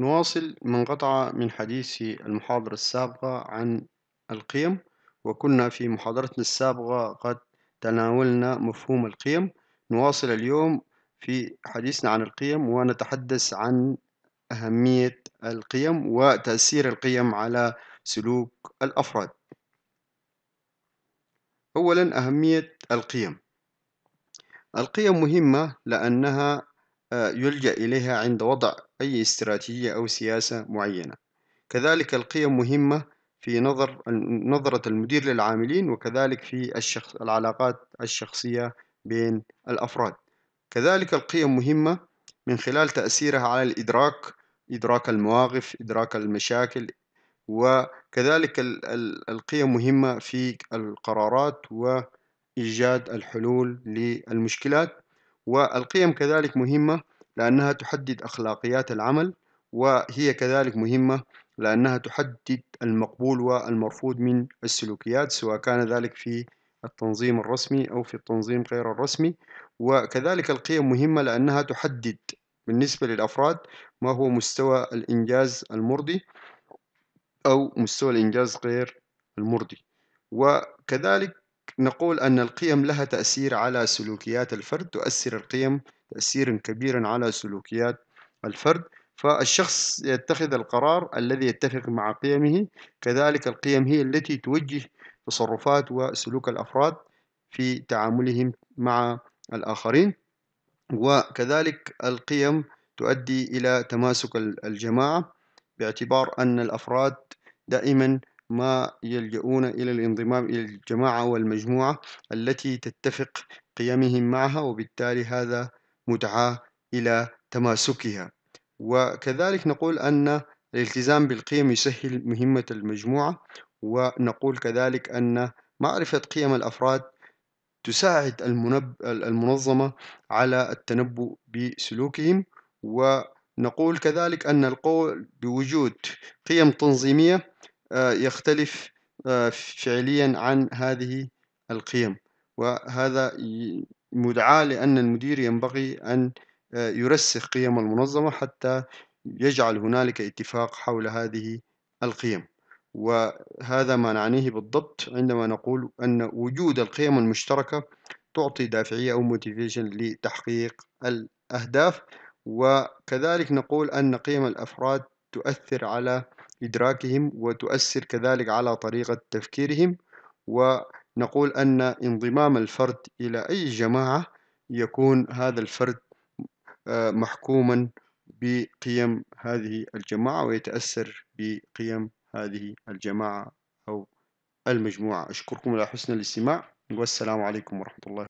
نواصل من قطعة من حديث المحاضرة السابقة عن القيم وكنا في محاضرتنا السابقة قد تناولنا مفهوم القيم نواصل اليوم في حديثنا عن القيم ونتحدث عن أهمية القيم وتأثير القيم على سلوك الأفراد أولا أهمية القيم القيم مهمة لأنها يلجأ إليها عند وضع أي استراتيجية أو سياسة معينة كذلك القيم مهمة في نظر نظرة المدير للعاملين وكذلك في الشخص العلاقات الشخصية بين الأفراد كذلك القيم مهمة من خلال تأثيرها على الإدراك إدراك المواقف إدراك المشاكل وكذلك القيم مهمة في القرارات وإيجاد الحلول للمشكلات والقيم كذلك مهمة لأنها تحدد أخلاقيات العمل وهي كذلك مهمة لأنها تحدد المقبول والمرفوض من السلوكيات سواء كان ذلك في التنظيم الرسمي أو في التنظيم غير الرسمي وكذلك القيم مهمة لأنها تحدد بالنسبة للأفراد ما هو مستوى الإنجاز المرضي أو مستوى الإنجاز غير المرضي وكذلك نقول أن القيم لها تأثير على سلوكيات الفرد تؤثر القيم تأثيرا كبيرا على سلوكيات الفرد فالشخص يتخذ القرار الذي يتفق مع قيمه كذلك القيم هي التي توجه تصرفات وسلوك الأفراد في تعاملهم مع الآخرين وكذلك القيم تؤدي إلى تماسك الجماعة باعتبار أن الأفراد دائما ما يلجؤون إلى الانضمام إلى الجماعة والمجموعة التي تتفق قيمهم معها وبالتالي هذا مدعاة إلى تماسكها وكذلك نقول أن الالتزام بالقيم يسهل مهمة المجموعة ونقول كذلك أن معرفة قيم الأفراد تساعد المنب... المنظمة على التنبؤ بسلوكهم ونقول كذلك أن القول بوجود قيم تنظيمية يختلف آه، فعليا عن هذه القيم وهذا مدعاة لأن المدير ينبغي أن آه، يرسخ قيم المنظمة حتى يجعل هنالك اتفاق حول هذه القيم وهذا ما نعنيه بالضبط عندما نقول أن وجود القيم المشتركة تعطي دافعية أو موتيفيشن لتحقيق الأهداف وكذلك نقول أن قيم الأفراد تؤثر على إدراكهم وتؤثر كذلك على طريقة تفكيرهم ونقول أن انضمام الفرد إلى أي جماعة يكون هذا الفرد آه، محكوما بقيم هذه الجماعة ويتأثر بقيم هذه الجماعة أو المجموعة أشكركم على حسن الاستماع والسلام عليكم ورحمة الله